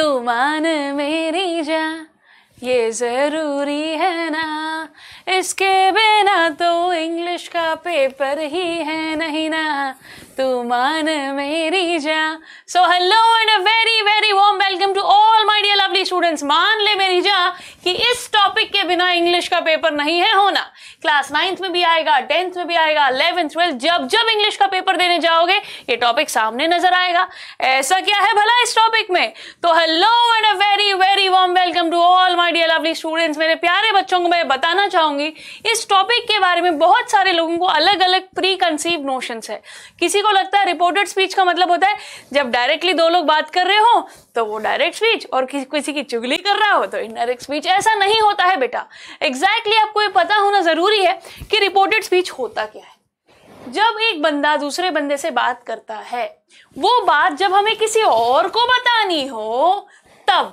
तू मान मेरी जा ये ज़रूरी है ना इसके बिना तो इंग्लिश का पेपर ही है नहीं ना तू मान मेरी जा so hello and a very very warm welcome to all my dear lovely students मान ले मेरी जा कि इस टॉपिक के बिना इंग्लिश का पेपर नहीं है होना क्लास नाइन्थ में भी आएगा टेंथ में भी आएगा अलेवेंथ ट्वेल्थ जब जब इंग्लिश का पेपर देने जाओगे ये टॉपिक सामने नजर आएगा ऐसा क्या है भला इस टॉपिक में तो hello and a very very warm welcome to all my dear lovely students मेरे प्यारे बच्चों को मैं बताना चाहूंगी इस टॉपिक के बारे में बहुत सारे लोगों को अलग अलग प्री कंसीव नोशंस है किसी को को लगता है रिपोर्टेड स्पीच का मतलब होता है जब डायरेक्टली दो लोग बात कर रहे हो तो वो डायरेक्ट स्पीच और कि, किसी की चुगली कर रहा हो तो इनडायरेक्ट स्पीच ऐसा नहीं होता है बेटा एग्जैक्टली exactly आपको ये पता होना जरूरी है कि रिपोर्टेड स्पीच होता क्या है जब एक बंदा दूसरे बंदे से बात करता है वो बात जब हमें किसी और को बतानी हो तब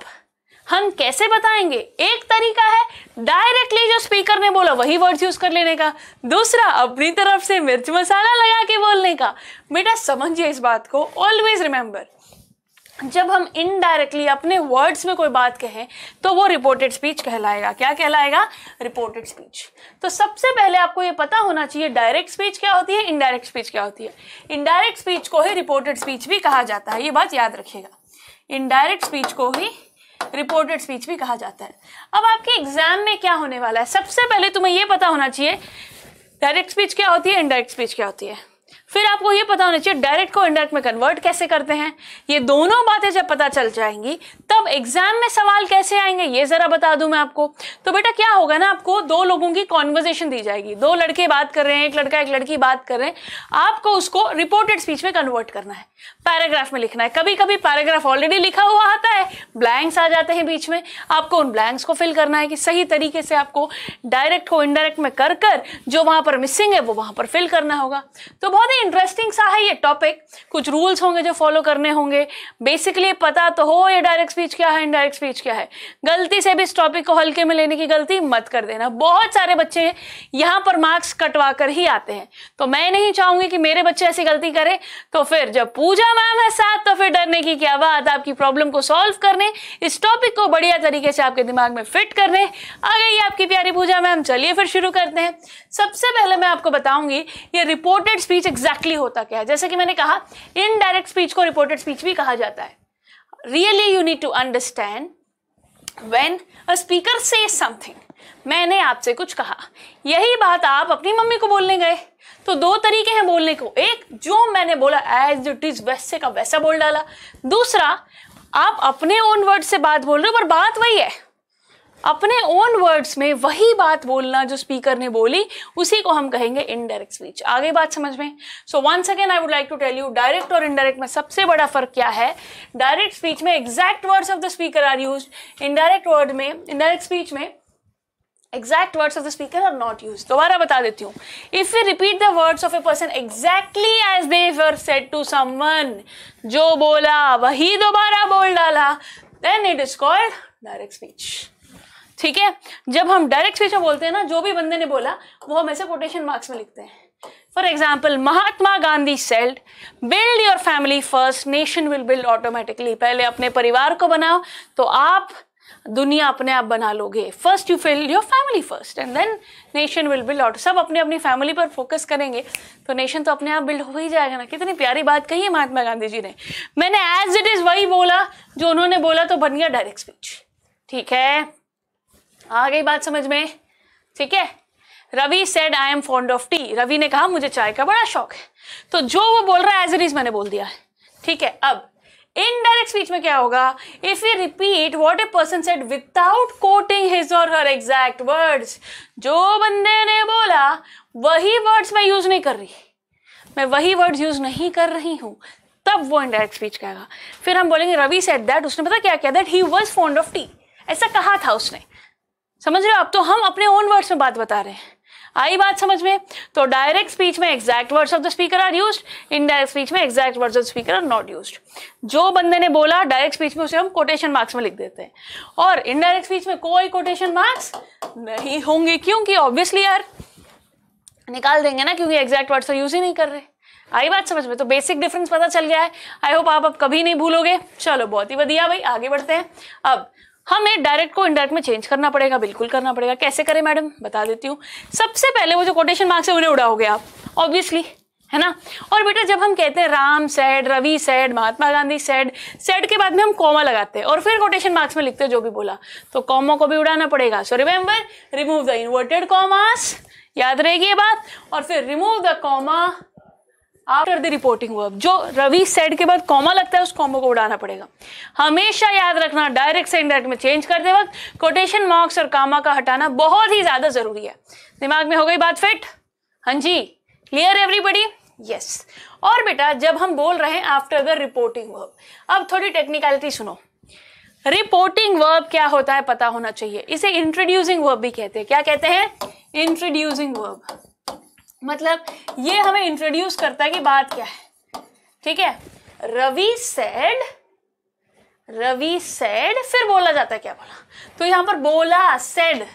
हम कैसे बताएंगे एक तरीका है डायरेक्टली जो स्पीकर ने बोला वही वर्ड्स यूज कर लेने का दूसरा अपनी तरफ से मिर्च मसाला लगा के बोलने का बेटा समझिए इस बात को ऑलवेज रिमेंबर जब हम इनडायरेक्टली अपने वर्ड्स में कोई बात कहें तो वो रिपोर्टेड स्पीच कहलाएगा क्या कहलाएगा रिपोर्टेड स्पीच तो सबसे पहले आपको ये पता होना चाहिए डायरेक्ट स्पीच क्या होती है इनडायरेक्ट स्पीच क्या होती है इनडायरेक्ट स्पीच को ही रिपोर्टेड स्पीच भी कहा जाता है ये बात याद रखिएगा इनडायरेक्ट स्पीच को ही रिपोर्टेड स्पीच भी कहा जाता है अब आपके एग्जाम में क्या होने वाला है सबसे पहले तुम्हें यह पता होना चाहिए डायरेक्ट स्पीच क्या होती है इनडायरेक्ट स्पीच क्या होती है फिर आपको ये पता होना चाहिए डायरेक्ट को इनडायरेक्ट में कन्वर्ट कैसे करते हैं ये दोनों बातें जब पता चल जाएंगी तब एग्जाम में सवाल कैसे आएंगे ये ज़रा बता दूं मैं आपको तो बेटा क्या होगा ना आपको दो लोगों की कॉन्वर्जेशन दी जाएगी दो लड़के बात कर रहे हैं एक लड़का एक लड़की बात कर रहे हैं आपको उसको रिपोर्टेड स्पीच में कन्वर्ट करना है पैराग्राफ में लिखना है कभी कभी पैराग्राफ ऑलरेडी लिखा हुआ आता है ब्लैंक्स आ जाते हैं बीच में आपको उन ब्लैंक्स को फिल करना है कि सही तरीके से आपको डायरेक्ट को इनडायरेक्ट में कर कर जो वहां पर मिसिंग है वो वहां पर फिल करना होगा तो बहुत ही काफ़ी इंटरेस्टिंग सा है ये टॉपिक कुछ रूल्स होंगे जो फॉलो करने होंगे बेसिकली पता तो हो ये डायरेक्ट स्पीच क्या है इनडायरेक्ट स्पीच क्या है गलती से भी इस टॉपिक को हल्के में लेने की गलती मत कर देना बहुत सारे बच्चे यहाँ पर मार्क्स कटवा कर ही आते हैं तो मैं नहीं चाहूंगी कि मेरे बच्चे ऐसी गलती करें तो फिर जब पूजा मैम है साथ तो फिर डरने की क्या बात आपकी प्रॉब्लम को सॉल्व करने इस टॉपिक को बढ़िया तरीके से आपके दिमाग में फिट करने आ गई आपकी प्यारी पूजा मैम चलिए फिर शुरू करते हैं सबसे पहले मैं आपको बताऊंगी ये reported speech exam exactly exactly होता क्या है जैसे कि मैंने कहा इनडायरेक्ट स्पीच को रिपोर्टेड स्पीच भी कहा जाता है really you need to understand when a speaker say something मैंने आपसे कुछ कहा यही बात आप अपनी मम्मी को बोलने गए तो दो तरीके हैं बोलने को एक जो मैंने बोला एज इट इज वैसे का वैसा बोल डाला दूसरा आप अपने ओन वर्ड से बात बोल रहे हो पर बात वही है अपने ओन वर्ड्स में वही बात बोलना जो स्पीकर ने बोली उसी को हम कहेंगे इनडायरेक्ट स्पीच आगे बात समझ में so once again I would like to tell you direct और इनडायरेक्ट में सबसे बड़ा फर्क क्या है डायरेक्ट स्पीच में exact words of the speaker are used indirect word में इनडायरेक्ट स्पीच में exact words of the speaker are not used दोबारा बता देती हूँ if we repeat the words of a person exactly as they were said to someone जो बोला वही दोबारा बोल डाला then it is called direct speech ठीक है जब हम डायरेक्ट स्पीच में बोलते हैं ना जो भी बंदे ने बोला वो हम ऐसे कोटेशन मार्क्स में लिखते हैं for example Mahatma Gandhi said build your family first nation will build automatically पहले अपने परिवार को बनाओ तो आप दुनिया अपने आप बना लोगे first you build your family first and then nation will build out सब अपने अपनी फैमिली पर फोकस करेंगे तो नेशन तो अपने आप बिल्ड हो ही जाएगा ना कितनी प्यारी बात कही है महात्मा गांधी जी ने मैंने एज इट इज़ वही बोला जो उन्होंने बोला तो बन गया डायरेक्ट स्पीच ठीक है आ गई बात समझ में ठीक है Ravi said I am fond of tea Ravi ने कहा मुझे चाय का बड़ा शौक है तो जो वो बोल रहा है एज इट इज मैंने बोल दिया है ठीक है अब इनडायरेक्ट स्पीच में क्या होगा if you repeat what a person said without quoting his और हर एग्जैक्ट वर्ड्स जो बंदे ने बोला वही वर्ड्स मैं यूज नहीं कर रही मैं वही वर्ड्स यूज नहीं कर रही हूं तब वो इनडायरेक्ट स्पीच कहेगा फिर हम बोलेंगे रवि सेट दैट उसने पता क्या किया that he was fond of tea ऐसा कहा था उसने समझ रहे हो आप तो हम अपने ओन वर्ड्स में बात बता रहे हैं आई बात समझ में तो डायरेक्ट स्पीच में exact words of the speaker are used indirect speech में exact words of the speaker are not used जो बंदे ने बोला डायरेक्ट स्पीच में उसे हम कोटेशन मार्क्स में लिख देते हैं और इनडायरेक्ट स्पीच में कोई कोटेशन मार्क्स नहीं होंगे क्योंकि ऑब्वियसली यार निकाल देंगे ना क्योंकि एग्जैक्ट वर्ड्स तो यूज ही नहीं कर रहे आई बात समझ में तो बेसिक डिफरेंस पता चल गया है आई होप आप अब कभी नहीं भूलोगे चलो बहुत ही बढ़िया भाई आगे बढ़ते हैं अब हमें डायरेक्ट को इनडायरेक्ट में चेंज करना पड़ेगा बिल्कुल करना पड़ेगा कैसे करें मैडम बता देती हूँ सबसे पहले वो जो कोटेशन मार्क्स है उन्हें उड़ाओगे आप ऑब्वियसली है ना और बेटा जब हम कहते हैं Ram said Ravi said Mahatma Gandhi said said के बाद में हम कॉमा लगाते हैं और फिर कोटेशन मार्क्स में लिखते हैं जो भी बोला तो कॉमा को भी उड़ाना पड़ेगा so remember remove the inverted commas याद रहेगी ये बात और फिर remove the comma after the reporting verb जो रवि सेड के बाद कॉमा लगता है उस कॉमो को उड़ाना पड़ेगा हमेशा याद रखना डायरेक्ट से इनडायरेक्ट में चेंज करते वक्त कोटेशन मार्क्स और कामा का हटाना बहुत ही ज्यादा जरूरी है दिमाग में हो गई बात फिट हाँ जी क्लियर एवरीबडी यस और बेटा जब हम बोल रहे हैं आफ्टर द रिपोर्टिंग वर्ब अब थोड़ी टेक्निकलिटी सुनो रिपोर्टिंग वर्ब क्या होता है पता होना चाहिए इसे इंट्रोड्यूसिंग वर्ब भी कहते हैं क्या कहते हैं इंट्रोड्यूसिंग वर्ब मतलब ये हमें इंट्रोड्यूस करता है कि बात क्या है ठीक है रवि सेड रवि सेड फिर बोला जाता है क्या बोला तो यहां पर बोला सेड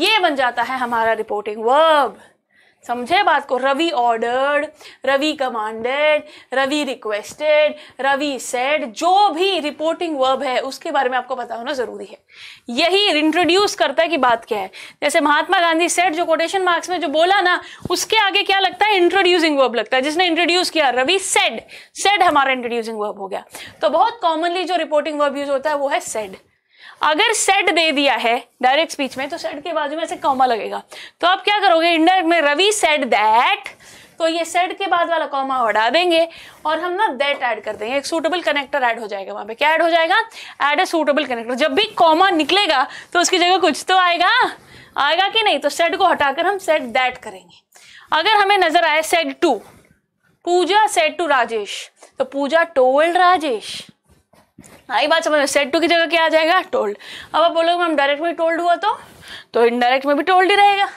ये बन जाता है हमारा रिपोर्टिंग वर्ब समझे बात को Ravi ordered Ravi commanded Ravi requested Ravi said जो भी रिपोर्टिंग वर्ब है उसके बारे में आपको पता होना जरूरी है यही इंट्रोड्यूस करता है कि बात क्या है जैसे महात्मा गांधी सेड जो कोटेशन मार्क्स में जो बोला ना उसके आगे क्या लगता है इंट्रोड्यूसिंग वर्ब लगता है जिसने इंट्रोड्यूस किया रवि सेड सेड हमारा इंट्रोड्यूसिंग वर्ब हो गया तो बहुत कॉमनली जो रिपोर्टिंग वर्ब यूज होता है वो है सेड अगर सेट दे दिया है डायरेक्ट स्पीच में तो सेट के बाजू में ऐसे कॉमा लगेगा तो आप क्या करोगे इंडायरेक्ट में रवि सेट दैट तो ये सेट के बाद वाला कॉमा हटा देंगे और हम ना दैट ऐड कर देंगे एक सूटेबल कनेक्टर ऐड हो जाएगा वहां पे क्या ऐड हो जाएगा ऐड ए सूटेबल कनेक्टर जब भी कॉमा निकलेगा तो उसकी जगह कुछ तो आएगा आएगा कि नहीं तो सेट को हटाकर हम सेट दैट करेंगे अगर हमें नजर आए said to Puja said to Rajesh तो पूजा टोल्ड राजेश आई हाँ, बात समझ में सेट टू की जगह क्या आ जाएगा टोल्ड अब आप बोलोगे मैम डायरेक्ट में टोल्ड हुआ तो तो इनडायरेक्ट में भी टोल्ड ही रहेगा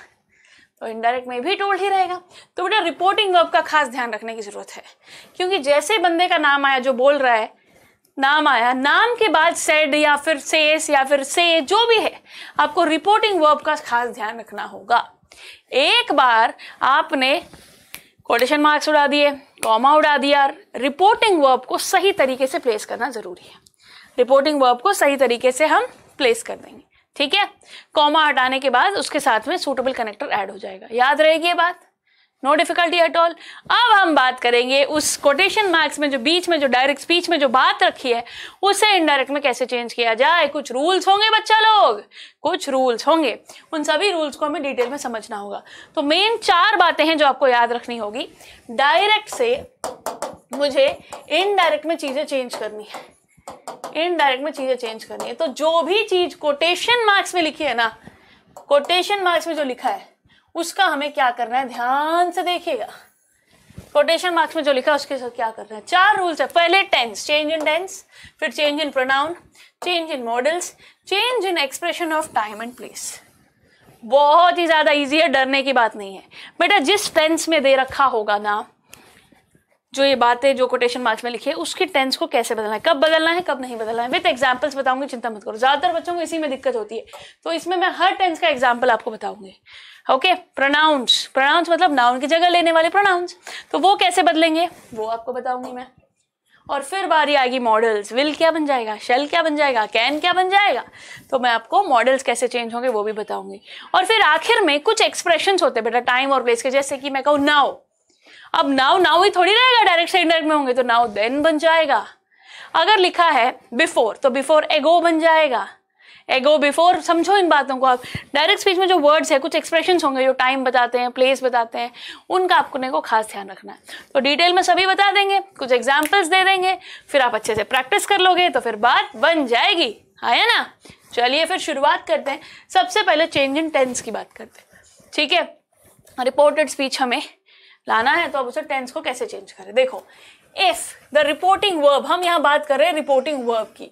तो इनडायरेक्ट में भी टोल्ड ही रहेगा तो बेटा रिपोर्टिंग वर्ब का खास ध्यान रखने की ज़रूरत है क्योंकि जैसे बंदे का नाम आया जो बोल रहा है नाम आया नाम के बाद सेड या फिर सेस या फिर से जो भी है आपको रिपोर्टिंग वर्ब का खास ध्यान रखना होगा एक बार आपने कोटेशन मार्क्स उड़ा दिए कॉमा उड़ा दिया रिपोर्टिंग वर्ब को सही तरीके से प्लेस करना जरूरी है रिपोर्टिंग वर्ब को सही तरीके से हम प्लेस कर देंगे ठीक है कॉमा हटाने के बाद उसके साथ में सूटेबल कनेक्टर ऐड हो जाएगा याद रहेगी ये बात नो डिफिकल्टी एट ऑल अब हम बात करेंगे उस कोटेशन मार्क्स में जो बीच में जो डायरेक्ट स्पीच में जो बात रखी है उसे इनडायरेक्ट में कैसे चेंज किया जाए कुछ रूल्स होंगे बच्चा लोग कुछ रूल्स होंगे उन सभी रूल्स को हमें डिटेल में समझना होगा तो मेन चार बातें हैं जो आपको याद रखनी होगी डायरेक्ट से मुझे इनडायरेक्ट में चीज़ें चेंज करनी है इनडायरेक्ट में चीज़ें चेंज करनी है तो जो भी चीज़ कोटेशन मार्क्स में लिखी है ना कोटेशन मार्क्स में जो लिखा है उसका हमें क्या करना है ध्यान से देखिएगा कोटेशन मार्क्स में जो लिखा है उसके साथ क्या करना है चार रूल्स है पहले टेंस चेंज इन टेंस फिर change in pronoun change in modals change in expression of time and place बहुत ही ज़्यादा इजी है डरने की बात नहीं है बेटा जिस टेंस में दे रखा होगा ना जो ये बातें जो कोटेशन मार्क्स में लिखी है उसके टेंस को कैसे बदलना है कब बदलना है कब नहीं बदलना है विद एग्जाम्पल्स बताऊंगी चिंता मत करो ज़्यादातर बच्चों को इसी में दिक्कत होती है तो इसमें मैं हर टेंस का एग्जाम्पल आपको बताऊंगी ओके प्रोनाउंस प्रोनाउंस मतलब नाउन की जगह लेने वाले प्रोनाउंस तो वो कैसे बदलेंगे वो आपको बताऊंगी मैं और फिर बारी आएगी मॉडल्स विल क्या बन जाएगा शेल क्या बन जाएगा कैन क्या बन जाएगा तो मैं आपको मॉडल्स कैसे चेंज होंगे वो भी बताऊंगी और फिर आखिर में कुछ एक्सप्रेशन होते बेटा टाइम और प्लेस के जैसे कि मैं कहूँ नाउ अब नाउ नाउ ही थोड़ी रहेगा डायरेक्ट से इंडायरेक्ट में होंगे तो नाउ देन बन जाएगा अगर लिखा है बिफोर तो बिफोर एगो बन जाएगा एगो बिफोर समझो इन बातों को आप डायरेक्ट स्पीच में जो वर्ड्स है कुछ एक्सप्रेशन होंगे जो टाइम बताते हैं प्लेस बताते हैं उनका ने को खास ध्यान रखना है तो डिटेल में सभी बता देंगे कुछ एग्जाम्पल्स दे देंगे फिर आप अच्छे से प्रैक्टिस कर लोगे तो फिर बात बन जाएगी आया हाँ ना चलिए फिर शुरुआत करते हैं सबसे पहले चेंज इन टेंस की बात करते हैं ठीक है रिपोर्टेड स्पीच हमें लाना है तो अब उसे टेंस को कैसे चेंज करें देखो इफ द रिपोर्टिंग वर्ब हम यहां बात कर रहे हैं रिपोर्टिंग वर्ब की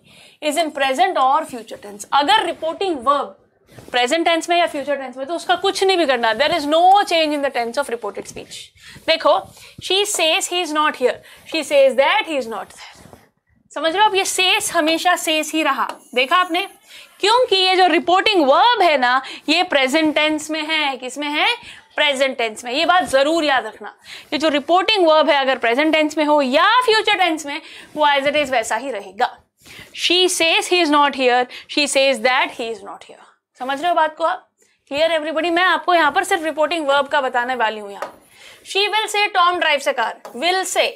इज इन प्रेजेंट और फ्यूचर टेंस अगर रिपोर्टिंग वर्ब प्रेजेंट टेंस में या फ्यूचर टेंस में तो उसका कुछ नहीं भी करना there is no change in the tense of reported speech देखो she says he is not here she says that he is not that समझ रहे हो आप ये सेस हमेशा सेस ही रहा देखा आपने क्योंकि ये जो रिपोर्टिंग वर्ब है ना ये प्रेजेंट टेंस में है किसमें है प्रेजेंट टेंस में ये बात जरूर याद रखना ये जो रिपोर्टिंग वर्ब है अगर प्रेजेंट टेंस में हो या फ्यूचर टेंस में वो एज इट इज वैसा ही रहेगा she says he is not here she says that he is not here समझ रहे हो बात को आप क्लियर एवरीबडी मैं आपको यहां पर सिर्फ रिपोर्टिंग वर्ब का बताने वाली हूं यहां she will say Tom drive say car will say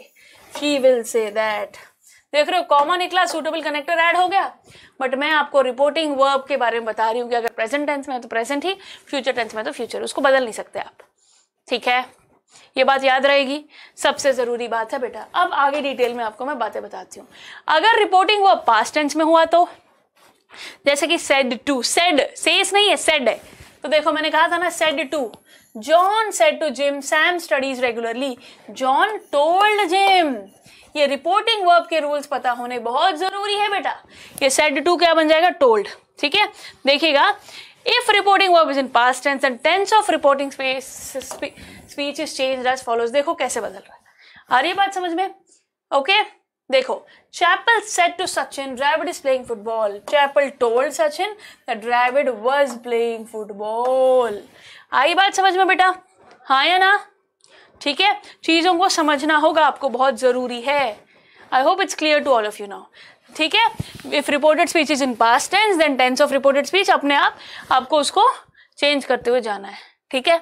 she will say that देख रहे हो कॉमन निकला सूटेबल कनेक्टर ऐड हो गया बट मैं आपको रिपोर्टिंग वर्ब के बारे में बता रही हूँ कि अगर प्रेजेंट टेंस में है तो प्रेजेंट ही फ्यूचर टेंस में तो फ्यूचर उसको बदल नहीं सकते आप ठीक है ये बात याद रहेगी सबसे जरूरी बात है बेटा अब आगे डिटेल में आपको मैं बातें बताती हूँ अगर रिपोर्टिंग वर्ब पास्ट टेंस में हुआ तो जैसे कि सेड टू सेड सेस नहीं है सेड है तो देखो मैंने कहा था ना said to John said to Jim Sam studies regularly John told Jim ये रिपोर्टिंग वर्ब के रूल्स पता होने बहुत जरूरी है बेटा ये सेट टू क्या बन जाएगा टोल्ड ठीक है देखिएगा if reporting verb is in past tense and tense of reporting speech is change as follows देखो कैसे बदल रहा है हर ये बात समझ में ओके okay? देखो Chappell said to Sachin Dravid is playing football Chappell told Sachin the Dravid was playing football आई बात समझ में बेटा हाँ या ना ठीक है चीज़ों को समझना होगा आपको बहुत ज़रूरी है I hope it's clear to all of you now ठीक है if reported speech is in past tense then tense of reported speech अपने आप आपको उसको चेंज करते हुए जाना है ठीक है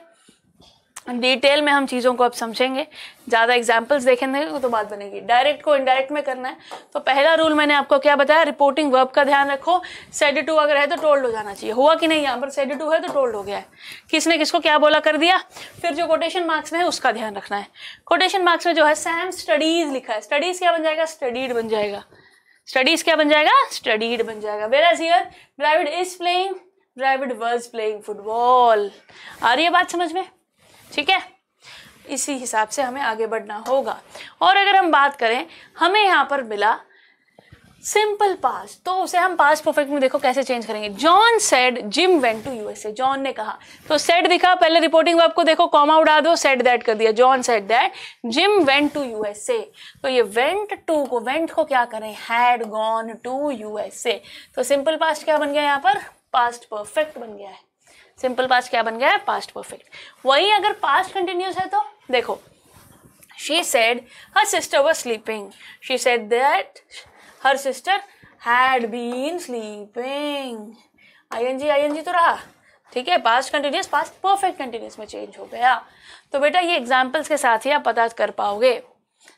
डिटेल में हम चीज़ों को अब समझेंगे ज़्यादा एग्जाम्पल्स देखेंगे तो बात बनेगी डायरेक्ट को इनडायरेक्ट में करना है तो पहला रूल मैंने आपको क्या बताया रिपोर्टिंग वर्ब का ध्यान रखो सेड टू अगर है तो टोल्ड हो जाना चाहिए हुआ कि नहीं यहाँ पर सेड टू है तो टोल्ड हो गया है किसने किसको क्या बोला कर दिया फिर जो कोटेशन मार्क्स में है उसका ध्यान रखना है कोटेशन मार्क्स में जो है सैम स्टडीज़ लिखा है स्टडीज़ क्या बन जाएगा स्टडीड बन जाएगा स्टडीज़ क्या बन जाएगा स्टडीड बन जाएगा वेर एज यर Dravid is playing Dravid was playing football आ रही है बात समझ में ठीक है इसी हिसाब से हमें आगे बढ़ना होगा और अगर हम बात करें हमें यहाँ पर मिला सिंपल पास तो उसे हम पास परफेक्ट में देखो कैसे चेंज करेंगे John said Jim went to USA John ने कहा तो सेड दिखा पहले रिपोर्टिंग आपको देखो कॉमा उड़ा दो सेड दैट कर दिया John said that Jim went to USA तो ये वेंट टू को वेंट को क्या करें हैड गॉन टू यूएसए तो सिंपल पास्ट क्या बन गया यहाँ पर पास्ट परफेक्ट बन गया है सिंपल पास्ट क्या बन गया है पास्ट परफेक्ट वही अगर पास्ट कंटिन्यूस है तो देखो was sleeping she said that her sister had been sleeping I N G I N G तो रहा ठीक है past continuous past perfect continuous में चेंज हो गया तो बेटा ये एग्जाम्पल्स के साथ ही आप पता कर पाओगे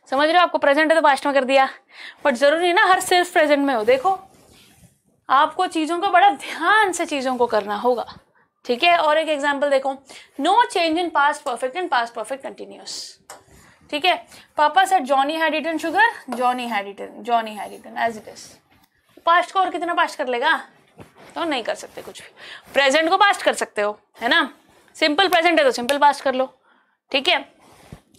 समझ रहे हो आपको प्रेजेंट है तो पास्ट में कर दिया बट ज़रूरी ना हर सिर्फ प्रेजेंट में हो देखो आपको चीज़ों को बड़ा ध्यान से चीज़ों को करना होगा ठीक है और एक एग्जाम्पल देखो no change in past perfect and past perfect continuous ठीक है papa sir Johnny had eaten sugar Johnny had eaten Johnny had eaten as it is past को और कितना पास्ट कर लेगा तो नहीं कर सकते कुछ भी प्रेजेंट को पास्ट कर सकते हो है ना सिंपल प्रेजेंट है तो सिंपल पास्ट कर लो ठीक है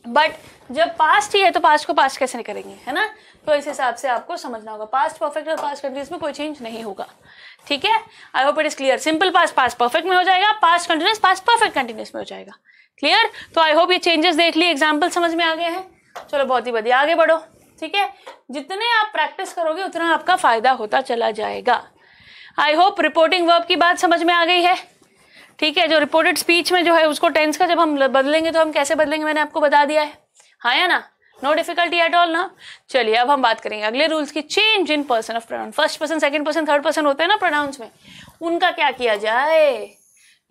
बट जब पास्ट ही है तो पास्ट को पास्ट कैसे नहीं करेंगे है ना तो इस हिसाब से आपको समझना होगा पास्ट परफेक्ट और पास्ट कंटिन्यूस में कोई चेंज नहीं होगा ठीक है I hope it is clear simple past past perfect में हो जाएगा past continuous past perfect continuous में हो जाएगा क्लियर तो आई होप ये चेंजेस देख लिए एग्जाम्पल समझ में आ गए हैं चलो बहुत ही बढ़िया आगे बढ़ो ठीक है जितने आप प्रैक्टिस करोगे उतना आपका फायदा होता चला जाएगा आई होप रिपोर्टिंग वर्ब की बात समझ में आ गई है ठीक है जो रिपोर्टेड स्पीच में जो है उसको टेंस का जब हम बदलेंगे तो हम कैसे बदलेंगे मैंने आपको बता दिया है हाँ या ना नो डिफिकल्टी एट ऑल ना चलिए अब हम बात करेंगे अगले रूल्स की change in person of pronoun first person second person third person होते हैं ना प्रोनाउंस में उनका क्या किया जाए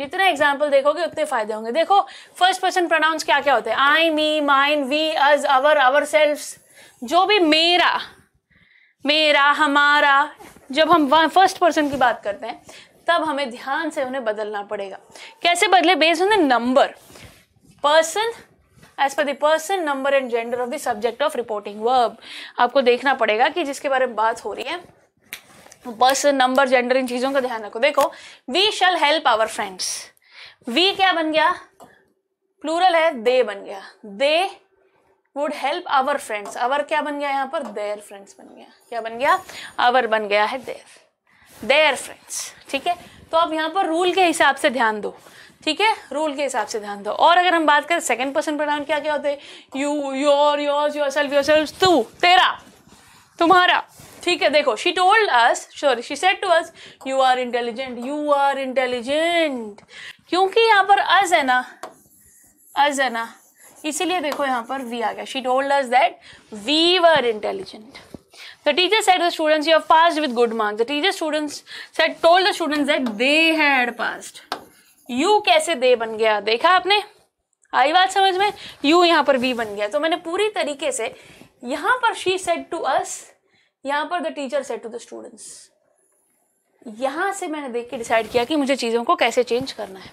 जितने एग्जाम्पल देखोगे उतने फायदे होंगे देखो फर्स्ट पर्सन प्रोनाउंस क्या क्या होते हैं I me mine we us our our self जो भी मेरा मेरा हमारा जब हम फर्स्ट पर्सन की बात करते हैं तब हमें ध्यान से उन्हें बदलना पड़ेगा कैसे बदले based on the number person as per the person number and gender of the subject of reporting verb आपको देखना पड़ेगा कि जिसके बारे में बात हो रही है पर्सन नंबर जेंडर इन चीज़ों का ध्यान रखो देखो we shall help our friends we क्या बन गया प्लूरल है दे बन गया they would help our friends our क्या बन गया यहाँ पर देयर फ्रेंड्स बन गया क्या बन गया आवर बन गया है देयर देयर फ्रेंड्स ठीक है तो आप यहाँ पर रूल के हिसाब से ध्यान दो ठीक है रूल के हिसाब से ध्यान दो और अगर हम बात करें सेकेंड पर्सन प्रोनाउन क्या क्या होते हैं you your yours your self your self तू तेरा तुम्हारा ठीक है देखो she told us sorry she said to us you are intelligent you are intelligent क्योंकि यहाँ पर अज है ना अज है ना इसीलिए देखो यहाँ पर वी आ गया she told us that we were intelligent the teacher said the students you are passed with good marks the teacher students said told the students that they had passed you कैसे they बन गया देखा आपने आई बात समझ में you यहां पर वी बन गया तो मैंने पूरी तरीके से यहां पर शी सेट टू अस यहां पर the teacher said to the students यहां से मैंने देख के डिसाइड किया कि मुझे चीज़ों को कैसे चेंज करना है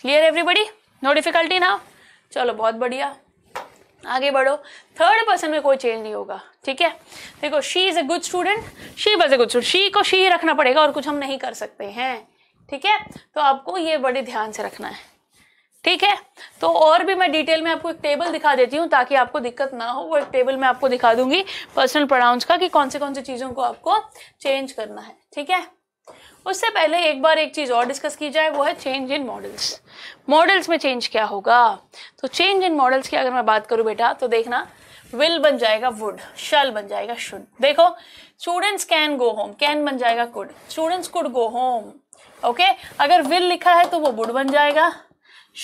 क्लियर एवरीबडी नो डिफिकल्टी ना चलो बहुत बढ़िया आगे बढ़ो थर्ड पर्सन में कोई चेंज नहीं होगा ठीक है देखो she is a good student she was a good student she को शी रखना पड़ेगा और कुछ हम नहीं कर सकते हैं ठीक है तो आपको ये बड़े ध्यान से रखना है ठीक है तो और भी मैं डिटेल में आपको एक टेबल दिखा देती हूँ ताकि आपको दिक्कत ना हो वो एक टेबल मैं आपको दिखा दूंगी पर्सनल प्रोनाउंस का कि कौन से कौन से चीज़ों को आपको चेंज करना है ठीक है उससे पहले एक बार एक चीज़ और डिस्कस की जाए वो है चेंज इन मॉडल्स मॉडल्स में चेंज क्या होगा तो चेंज इन मॉडल्स की अगर मैं बात करूँ बेटा तो देखना विल बन जाएगा वुड शल बन जाएगा शुड देखो students can go home can बन जाएगा could students could go home okay अगर विल लिखा है तो वो वुड बन जाएगा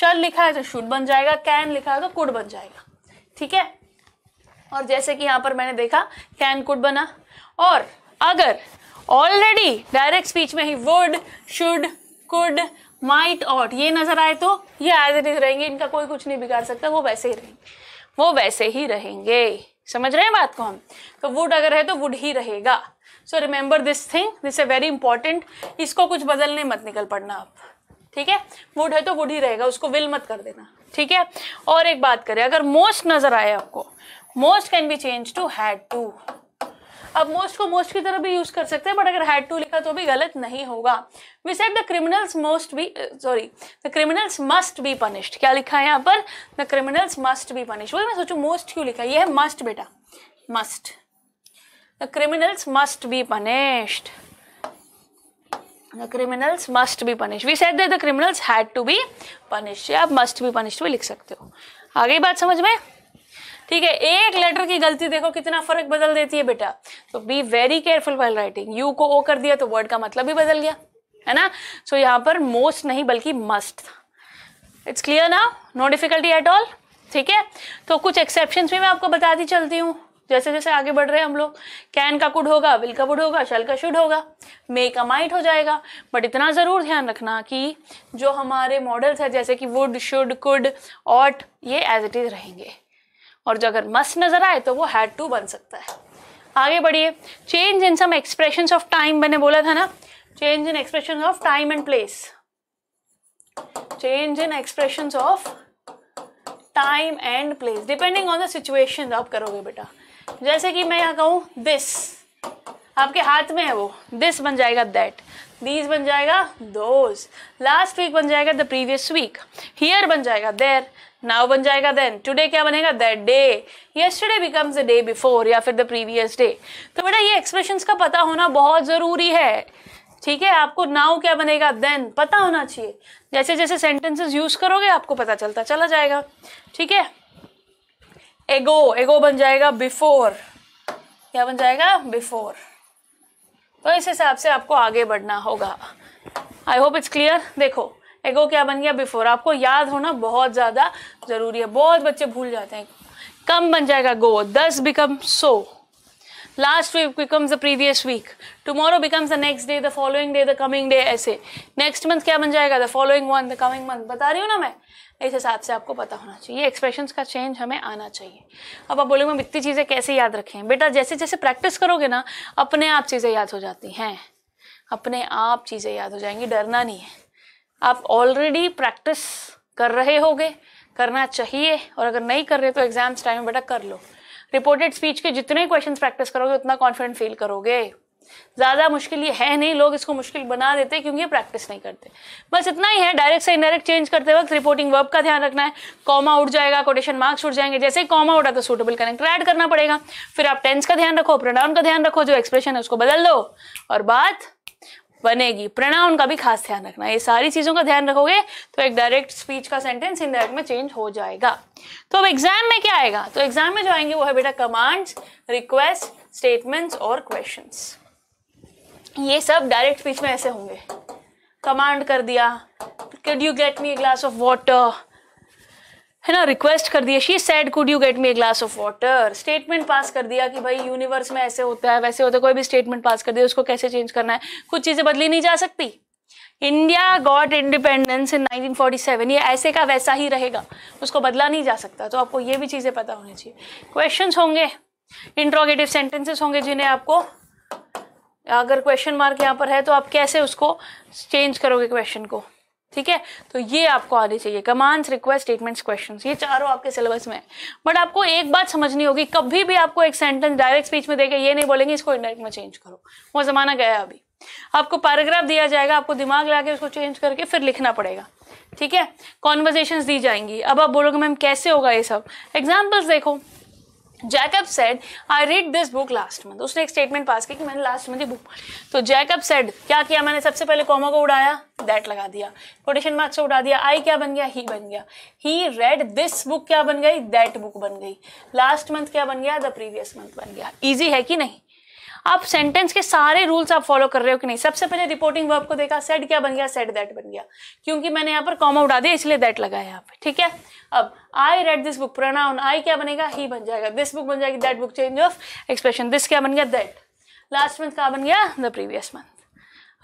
शल लिखा है तो शुड बन जाएगा कैन लिखा है तो कुड बन जाएगा ठीक है और जैसे कि यहाँ पर मैंने देखा कैन कुड बना और अगर ऑलरेडी डायरेक्ट स्पीच में ही would should could might ought ये नजर आए तो ये एज इट इज रहेंगे इनका कोई कुछ नहीं बिगाड़ सकता वो वैसे ही रहेंगे वो वैसे ही रहेंगे समझ रहे हैं बात को हम तो वुड अगर है तो वुड ही रहेगा so remember this thing this a very important इसको कुछ बदलने मत निकल पड़ना आप ठीक है वुड है तो वुड ही रहेगा उसको विल मत कर देना ठीक है और एक बात करें अगर मोस्ट नजर आए आपको most can be change to had to अब मोस्ट को मोस्ट की तरह भी यूज कर सकते हैं बट अगर हैड टू लिखा तो भी गलत नहीं होगा we said the criminals most भी sorry the criminals must be punished क्या लिखा है यहाँ पर the criminals must be punished वही मैं सोचू मोस्ट क्यों लिखा ये है मस्ट बेटा must The criminals must be punished. The criminals must be punished. We said that the criminals had to be punished. आप must be punished भी लिख सकते हो आ गई बात समझ में ठीक है एक लेटर की गलती देखो कितना फर्क बदल देती है बेटा तो be very careful while writing you को ओ कर दिया तो वर्ड का मतलब भी बदल गया है ना सो so, यहाँ पर मोस्ट नहीं बल्कि मस्ट था इट्स क्लियर ना नो डिफिकल्टी एट ऑल ठीक है तो कुछ एक्सेप्शन भी मैं आपको बताती चलती हूँ जैसे जैसे आगे बढ़ रहे हैं हम लोग कैन का कुड होगा विल का वुड होगा शल का शुड होगा मे का माइट हो जाएगा बट इतना ज़रूर ध्यान रखना कि जो हमारे मॉडल्स हैं जैसे कि वुड शुड कुड ऑट ये एज इट इज़ रहेंगे और जो अगर मस्त नज़र आए तो वो हैड टू बन सकता है आगे बढ़िए change in some expression of time मैंने बोला था ना change in expression of time and place change in expression of time and place depending on the situation आप करोगे बेटा जैसे कि मैं यहाँ कहूँ दिस आपके हाथ में है वो दिस बन जाएगा दैट दीज बन जाएगा दोज लास्ट वीक बन जाएगा द प्रीवियस वीक हियर बन जाएगा देर नाउ बन जाएगा देन टुडे क्या बनेगा that day yesterday becomes the day before या फिर द प्रीवियस डे तो बेटा ये एक्सप्रेशन का पता होना बहुत ज़रूरी है ठीक है आपको नाउ क्या बनेगा देन पता होना चाहिए जैसे जैसे सेंटेंसेस यूज करोगे आपको पता चलता चला जाएगा ठीक है एगो एगो बन जाएगा बिफोर क्या बन जाएगा बिफोर तो इस हिसाब से आपको आगे बढ़ना होगा आई होप इट्स क्लियर देखो एगो क्या बन गया बिफोर आपको याद होना बहुत ज़्यादा ज़रूरी है बहुत बच्चे भूल जाते हैं कम बन जाएगा गो दस become so last week becomes the previous week tomorrow becomes the next day the following day the coming day ऐसे नेक्स्ट मंथ क्या बन जाएगा the following one the coming month बता रही हूँ ना मैं इस हिसाब से आपको पता होना चाहिए एक्सप्रेशन का चेंज हमें आना चाहिए अब आप बोलेंगे मैं इतनी चीज़ें कैसे याद रखें बेटा जैसे जैसे प्रैक्टिस करोगे ना अपने आप चीज़ें याद हो जाती हैं अपने आप चीज़ें याद हो जाएंगी डरना नहीं है आप ऑलरेडी प्रैक्टिस कर रहे होगे करना चाहिए और अगर नहीं कर रहे तो एग्जाम्स टाइम में बेटा कर लो रिपोर्टेड स्पीच के जितने क्वेश्चंस प्रैक्टिस करोगे उतना कॉन्फिडेंट फील करोगे ज़्यादा मुश्किल ये है नहीं लोग इसको मुश्किल बना देते क्योंकि ये प्रैक्टिस नहीं करते बस इतना ही है डायरेक्ट से इनडायरेक्ट चेंज करते वक्त रिपोर्टिंग वर्ब का ध्यान रखना है कॉमा उठ जाएगा कोटेशन मार्क्स उठ जाएंगे जैसे ही कॉमा उठा तो सूटेबल कनेक्टर ऐड करना पड़ेगा फिर आप टेंस का ध्यान रखो प्रोनाउन का ध्यान रखो जो एक्सप्रेशन है उसको बदल दो और बात बनेगी प्रोनाउन का भी खास ध्यान रखना ये सारी चीज़ों का ध्यान रखोगे तो एक डायरेक्ट स्पीच का सेंटेंस इनडायरेक्ट में चेंज हो जाएगा तो अब एग्जाम में क्या आएगा तो एग्जाम में जो आएंगे वो है बेटा कमांड्स रिक्वेस्ट स्टेटमेंट्स और क्वेश्चंस ये सब डायरेक्ट स्पीच में ऐसे होंगे कमांड कर दिया could you get me a glass of water है ना रिक्वेस्ट कर दिया she said could you get me a glass of water statement pass कर दिया कि भाई यूनिवर्स में ऐसे होता है वैसे होता है कोई भी स्टेटमेंट पास कर दिया उसको कैसे चेंज करना है कुछ चीज़ें बदली नहीं जा सकती इंडिया गॉट इंडिपेंडेंस इन 1947 ये ऐसे का वैसा ही रहेगा उसको बदला नहीं जा सकता तो आपको ये भी चीज़ें पता होनी चाहिए क्वेश्चन होंगे इंट्रोगेटिव सेंटेंसेस होंगे जिन्हें आपको अगर क्वेश्चन मार्क यहाँ पर है तो आप कैसे उसको चेंज करोगे क्वेश्चन को ठीक है तो ये आपको आनी चाहिए कमांड्स रिक्वेस्ट स्टेटमेंट्स क्वेश्चन ये चारों आपके सिलेबस में है बट आपको एक बात समझनी होगी कभी भी आपको एक सेंटेंस डायरेक्ट स्पीच में देके ये नहीं बोलेंगे इसको इंडायरेक्ट में चेंज करो वो जमाना गया अभी आपको पैराग्राफ दिया जाएगा आपको दिमाग लगा के उसको चेंज करके फिर लिखना पड़ेगा ठीक है कॉन्वर्जेशन दी जाएंगी अब आप बोलोगे मैम कैसे होगा ये सब एग्जाम्पल्स देखो Jacob said I read this book last month उसने एक स्टेटमेंट पास किया कि मैंने लास्ट मंथ ही बुक पढ़ी तो जैकब सेड क्या किया मैंने सबसे पहले कॉमा को उड़ाया दैट लगा दिया कोटेशन मार्क्स उड़ा दिया आई क्या बन गया ही बन गया ही रेड दिस बुक क्या बन गई दैट बुक बन गई लास्ट मंथ क्या बन गया द प्रीवियस मंथ बन गया ईजी है कि नहीं आप सेंटेंस के सारे रूल्स आप फॉलो कर रहे हो कि नहीं सबसे पहले रिपोर्टिंग वर्ब को देखा सेट क्या बन गया सेट दैट बन गया क्योंकि मैंने यहाँ पर कॉमा उड़ा दिया इसलिए दैट लगाया यहाँ पे ठीक है अब I read this book pronoun I क्या बनेगा ही बन जाएगा दिस बुक बन जाएगी that book change of expression this क्या बन गया दैट लास्ट मंथ क्या बन गया द प्रीवियस मंथ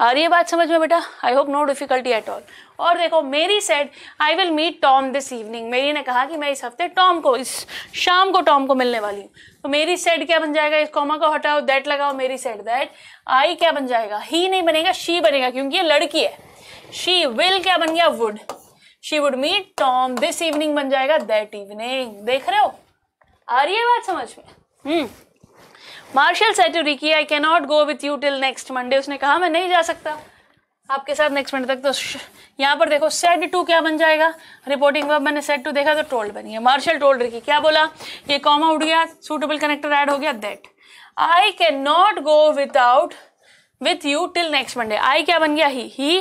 आ रही है बात समझ में बेटा I hope no difficulty at all और देखो Mary said I will meet Tom this evening Mary ने कहा कि मैं इस हफ्ते टॉम को इस शाम को टॉम को मिलने वाली हूँ तो मेरी सेड क्या बन जाएगा इस कॉमा को हटाओ दैट लगाओ मेरी सेड दैट आई क्या बन जाएगा ही नहीं बनेगा शी बनेगा क्योंकि ये लड़की है शी विल क्या बन गया would she would meet Tom this evening बन जाएगा दैट इवनिंग देख रहे हो आ रही है बात समझ में हम्म मार्शल सेटोरिकी I cannot go with you till next Monday उसने कहा मैं नहीं जा सकता आपके साथ नेक्स्ट मंडे तक तो यहाँ पर देखो सेट टू क्या बन जाएगा रिपोर्टिंग वर्ब मैंने सेट टू देखा तो टोल्ड बनी है मार्शल टोल्ड रखी क्या बोला ये कॉमा उठ गया सूटेबल कनेक्टर ऐड हो गया that I can not go without with you till next Monday I क्या बन गया he he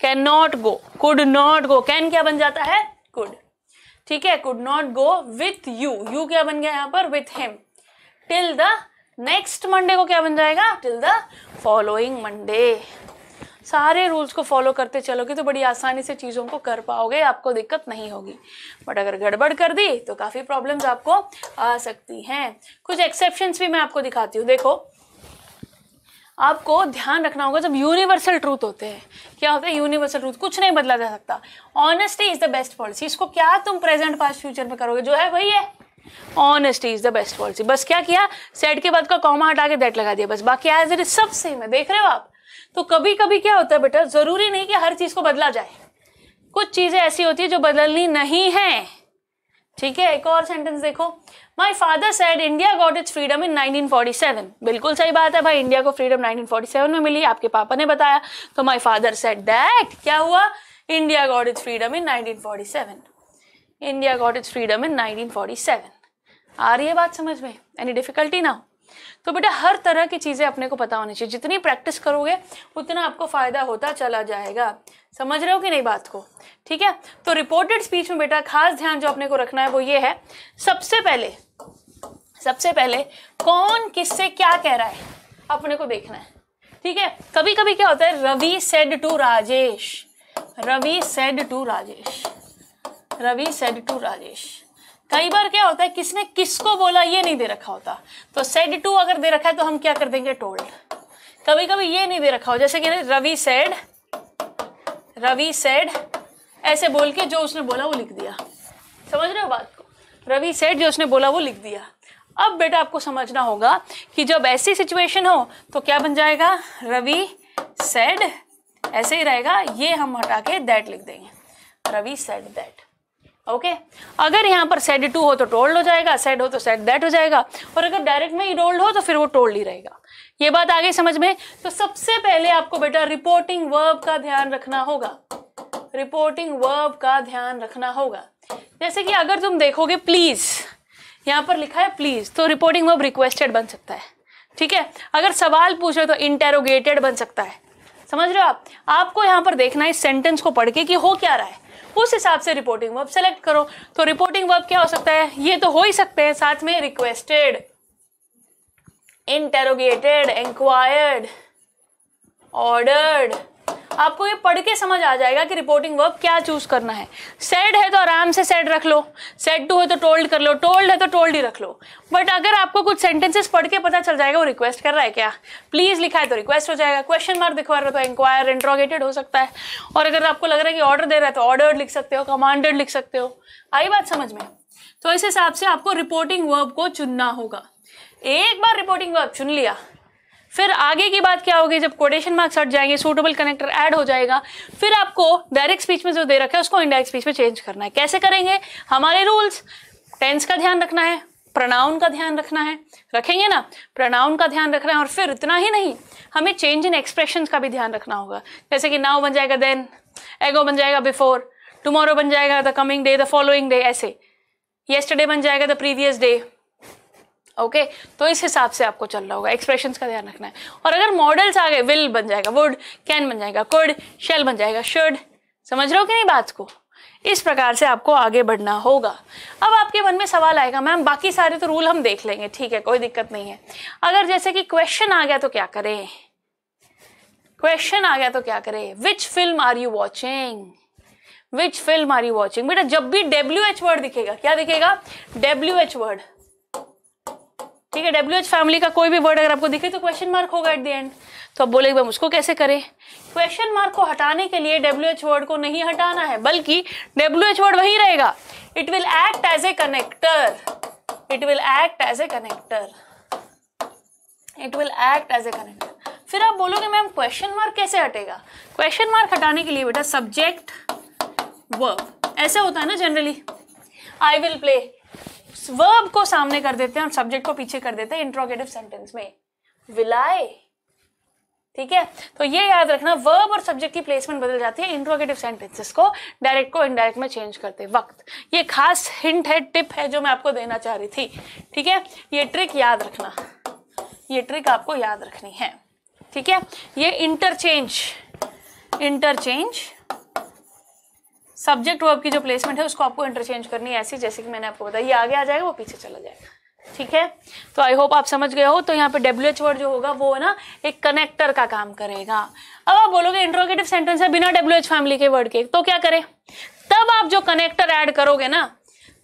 can not go could not go can क्या बन जाता है कुड ठीक है could not go with you you क्या बन गया यहाँ पर with him till the next Monday को क्या बन जाएगा टिल द फॉलोइंग मंडे सारे रूल्स को फॉलो करते चलोगे तो बड़ी आसानी से चीज़ों को कर पाओगे आपको दिक्कत नहीं होगी बट अगर गड़बड़ कर दी तो काफ़ी प्रॉब्लम्स आपको आ सकती हैं कुछ एक्सेप्शंस भी मैं आपको दिखाती हूँ देखो आपको ध्यान रखना होगा जब यूनिवर्सल ट्रूथ होते हैं क्या होता है यूनिवर्सल ट्रूथ कुछ नहीं बदला जा सकता honesty is the best policy इसको क्या तुम प्रेजेंट पास फ्यूचर में करोगे जो है वही है honesty is the best policy बस क्या किया सेट के बाद का कॉमा हटा के डेट लगा दिया बस बाकी एज इट इज सब सेम है देख रहे हो आप तो कभी कभी क्या होता है बेटा जरूरी नहीं कि हर चीज को बदला जाए कुछ चीजें ऐसी होती है जो बदलनी नहीं है ठीक है एक और सेंटेंस देखो my father said India got its freedom in 1947 बिल्कुल सही बात है भाई इंडिया को फ्रीडम 1947 में मिली आपके पापा ने बताया तो माय फादर सेड दैट क्या हुआ India got its freedom in 1947 India got its freedom in 1947 आ रही है बात समझ में एनी डिफिकल्टी ना हो तो बेटा हर तरह की चीज़ें अपने को पता होनी चाहिए जितनी प्रैक्टिस करोगे उतना आपको फ़ायदा होता चला जाएगा समझ रहे हो कि नहीं बात को ठीक है तो रिपोर्टेड स्पीच में बेटा खास ध्यान जो अपने को रखना है वो ये है सबसे पहले सबसे पहले कौन किससे क्या कह रहा है अपने को देखना है ठीक है कभी कभी क्या होता है Ravi said to Rajesh Ravi said to Rajesh Ravi said to Rajesh कई बार क्या होता है किसने किसको बोला ये नहीं दे रखा होता तो सेड टू अगर दे रखा है तो हम क्या कर देंगे टोल्ड कभी कभी ये नहीं दे रखा हो जैसे कि रवि सेड रवि सेड ऐसे बोल के जो उसने बोला वो लिख दिया समझ रहे हो बात को रवि सेड जो उसने बोला वो लिख दिया अब बेटा आपको समझना होगा कि जब ऐसी सिचुएशन हो तो क्या बन जाएगा रवि सेड ऐसे ही रहेगा ये हम हटा के दैट लिख देंगे Ravi said that okay okay? अगर यहाँ पर सेड टू हो तो टोल्ड हो जाएगा सेड हो तो सेड दैट हो जाएगा और अगर डायरेक्ट में इडोल्ड हो तो फिर वो टोल्ड ही रहेगा ये बात आगे समझ में तो सबसे पहले आपको बेटा रिपोर्टिंग वर्ब का ध्यान रखना होगा रिपोर्टिंग वर्ब का ध्यान रखना होगा जैसे कि अगर तुम देखोगे प्लीज यहाँ पर लिखा है प्लीज तो रिपोर्टिंग वर्ब रिक्वेस्टेड बन सकता है ठीक है अगर सवाल पूछो तो इंटेरोगेटेड बन सकता है समझ रहे हो आप आपको यहाँ पर देखना है इस सेंटेंस को पढ़ के कि हो क्या रहा है उस हिसाब से रिपोर्टिंग वर्ब सेलेक्ट करो तो रिपोर्टिंग वर्ब क्या हो सकता है ये तो हो ही सकते हैं साथ में रिक्वेस्टेड इंटेरोगेटेड इंक्वायर्ड ऑर्डर्ड आपको ये पढ़ के समझ आ जाएगा कि रिपोर्टिंग वर्ब क्या चूज करना है सेड है तो आराम से सेड रख लो सेड टू है तो टोल्ड कर लो टोल्ड है तो टोल्ड ही रख लो बट अगर आपको कुछ सेंटेंसेस पढ़ के पता चल जाएगा वो रिक्वेस्ट कर रहा है क्या प्लीज लिखा है तो रिक्वेस्ट हो जाएगा क्वेश्चन मार्क दिखवा रहा तो इंक्वायर इंट्रोगेटेड हो सकता है और अगर आपको लग रहा है कि ऑर्डर दे रहा है तो ऑर्डर लिख सकते हो कमांडेड लिख सकते हो आई बात समझ में तो इस हिसाब से आपको रिपोर्टिंग वर्ब को चुनना होगा एक बार रिपोर्टिंग वर्ब चुन लिया फिर आगे की बात क्या होगी जब कोटेशन मार्क्स हट जाएंगे सूटेबल कनेक्टर ऐड हो जाएगा फिर आपको डायरेक्ट स्पीच में जो दे रखा है उसको इंडायरेक्ट स्पीच में चेंज करना है कैसे करेंगे हमारे रूल्स टेंस का ध्यान रखना है प्रणाउन का ध्यान रखना है रखेंगे ना प्रनाउन का ध्यान रखना है और फिर इतना ही नहीं हमें चेंज इन एक्सप्रेशन का भी ध्यान रखना होगा जैसे कि नाव बन जाएगा देन एगो बन जाएगा बिफोर टुमारो बन जाएगा the coming day the following day ऐसे येस्टरडे बन जाएगा द प्रीवियस डे ओके तो इस हिसाब से आपको चल रहा होगा एक्सप्रेशन का ध्यान रखना है और अगर मॉडल्स आ गए विल बन जाएगा वुड कैन बन जाएगा कुड शेल बन जाएगा शुड समझ रहे हो कि नहीं बात को इस प्रकार से आपको आगे बढ़ना होगा अब आपके मन में सवाल आएगा मैम बाकी सारे तो रूल हम देख लेंगे ठीक है कोई दिक्कत नहीं है अगर जैसे कि क्वेश्चन आ गया तो क्या करें क्वेश्चन आ गया तो क्या करें which film are you watching which film are you watching बेटा जब भी डब्ल्यू एच वर्ड दिखेगा क्या दिखेगा डब्ल्यू एच वर्ड ठीक है डब्ल्यू एच फैमिली का कोई भी वर्ड अगर आपको दिखे तो क्वेश्चन मार्क होगा एट द एंड तो आप बोले मैम उसको कैसे करें क्वेश्चन मार्क को हटाने के लिए डब्ल्यू एच वर्ड को नहीं हटाना है बल्कि डब्ल्यू एच वर्ड वही रहेगा it will act as a connector it will act as a connector it will act as a connector फिर आप बोलोगे मैम क्वेश्चन मार्क कैसे हटेगा क्वेश्चन मार्क हटाने के लिए बेटा सब्जेक्ट वर्ब ऐसा होता है ना generally I will play verb को सामने कर देते हैं और सब्जेक्ट को पीछे कर देते हैं इंट्रोगेटिव सेंटेंस में विलाय ठीक है तो ये याद रखना वर्ब और सब्जेक्ट की प्लेसमेंट बदल जाती है इंट्रोगेटिव सेंटेंसेस को डायरेक्ट को इनडायरेक्ट में चेंज करते वक्त ये खास हिंट है टिप है जो मैं आपको देना चाह रही थी ठीक है ये ट्रिक याद रखना ये ट्रिक आपको याद रखनी है ठीक है ये इंटरचेंज इंटरचेंज सब्जेक्ट वर्ब की जो प्लेसमेंट है उसको आपको इंटरचेंज करनी है ऐसी जैसे कि मैंने आपको बताया ये आगे आ जाएगा वो पीछे चला जाएगा ठीक है तो आई होप आप समझ गए हो तो यहाँ पे डब्ल्यू एच वर्ड जो होगा वो है ना एक कनेक्टर का काम करेगा अब आप बोलोगे इंट्रोगेटिव सेंटेंस है बिना डब्ल्यू एच फैमिली के वर्ड के तो क्या करें तब आप जो कनेक्टर ऐड करोगे ना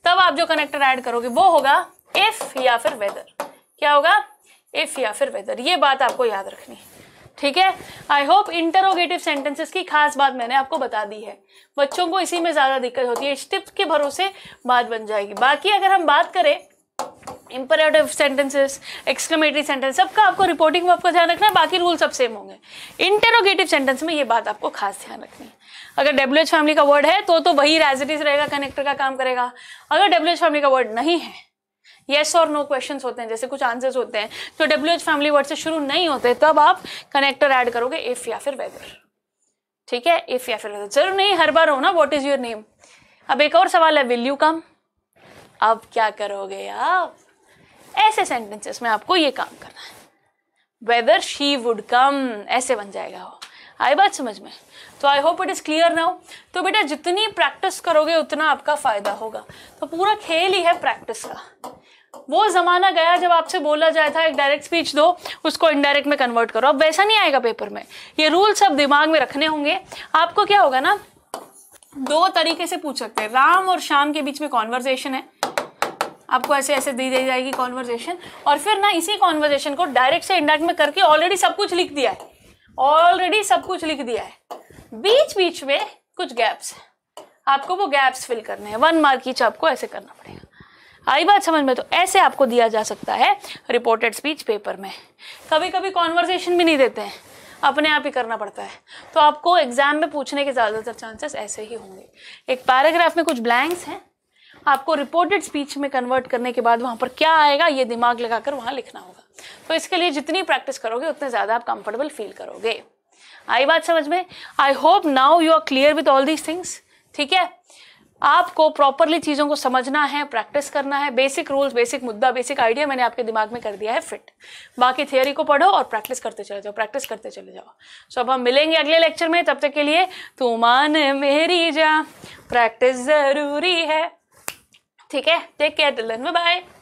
तब आप जो कनेक्टर ऐड करोगे वो होगा इफ या फिर वेदर क्या होगा इफ या फिर वेदर ये बात आपको याद रखनी है ठीक है आई होप इंटरोगेटिव सेंटेंसेस की खास बात मैंने आपको बता दी है बच्चों को इसी में ज़्यादा दिक्कत होती है स्टिप्स के भरोसे बात बन जाएगी बाकी अगर हम बात करें इंपरेटिव सेंटेंसेस एक्सक्लेमेटरी सेंटेंस सबका आपको रिपोर्टिंग में आपको ध्यान रखना है बाकी रूल सब सेम होंगे इंटरोगेटिव सेंटेंस में ये बात आपको खास ध्यान रखनी है अगर डब्ल्यू फैमिली का वर्ड है तो तो वही रेजिटिस इट इज रहेगा कनेक्टर का काम करेगा अगर डब्ल्यू फैमिली का वर्ड नहीं है येस और नो क्वेश्चन होते हैं जैसे कुछ आंसर्स होते हैं तो डब्ल्यू एच फैमिली वर्ड से शुरू नहीं होते तब आप कनेक्टर ऐड करोगे इफ या फिर वेदर ठीक है इफ या फिर वेदर जरूर नहीं हर बार हो ना वॉट इज योर नेम अब एक और सवाल है विल यू कम अब क्या करोगे आप ऐसे सेंटेंसेस में आपको ये काम करना है वेदर शी वुड कम ऐसे बन जाएगा वो आई बात समझ में तो I hope it is clear now तो बेटा जितनी प्रैक्टिस करोगे उतना आपका फ़ायदा होगा तो पूरा खेल ही है प्रैक्टिस का वो ज़माना गया जब आपसे बोला जाए था एक डायरेक्ट स्पीच दो उसको इनडायरेक्ट में कन्वर्ट करो अब वैसा नहीं आएगा पेपर में ये रूल्स सब दिमाग में रखने होंगे आपको क्या होगा ना दो तरीके से पूछ सकते हैं राम और शाम के बीच में कॉन्वर्जेशन है आपको ऐसे ऐसे दी दी जाएगी कॉन्वर्जेशन और फिर ना इसी कॉन्वर्जेशन को डायरेक्ट से इंडायरेक्ट में करके ऑलरेडी सब कुछ लिख दिया है ऑलरेडी सब कुछ लिख दिया है बीच बीच में कुछ गैप्स है आपको वो गैप्स फिल करने हैं वन मार्क ईच आपको ऐसे करना पड़ेगा आई बात समझ में तो ऐसे आपको दिया जा सकता है रिपोर्टेड स्पीच पेपर में कभी कभी कॉन्वर्सेशन भी नहीं देते हैं अपने आप ही करना पड़ता है तो आपको एग्जाम में पूछने के ज़्यादातर चांसेस ऐसे ही होंगे एक पैराग्राफ में कुछ ब्लैंक्स हैं आपको रिपोर्टेड स्पीच में कन्वर्ट करने के बाद वहाँ पर क्या आएगा ये दिमाग लगाकर वहाँ लिखना होगा तो इसके लिए जितनी प्रैक्टिस करोगे उतने ज़्यादा आप कंफर्टेबल फील करोगे आई बात समझ में I hope now you are clear with all these things ठीक है आपको प्रॉपरली चीज़ों को समझना है प्रैक्टिस करना है बेसिक रूल्स बेसिक मुद्दा बेसिक आइडिया मैंने आपके दिमाग में कर दिया है फिट बाकी थियोरी को पढ़ो और प्रैक्टिस करते चले जाओ प्रैक्टिस करते चले जाओ सो अब हम मिलेंगे अगले लेक्चर में तब तक के लिए तू मान मेरी जा प्रैक्टिस ज़रूरी है ठीक है टेक केयर टिलन बाय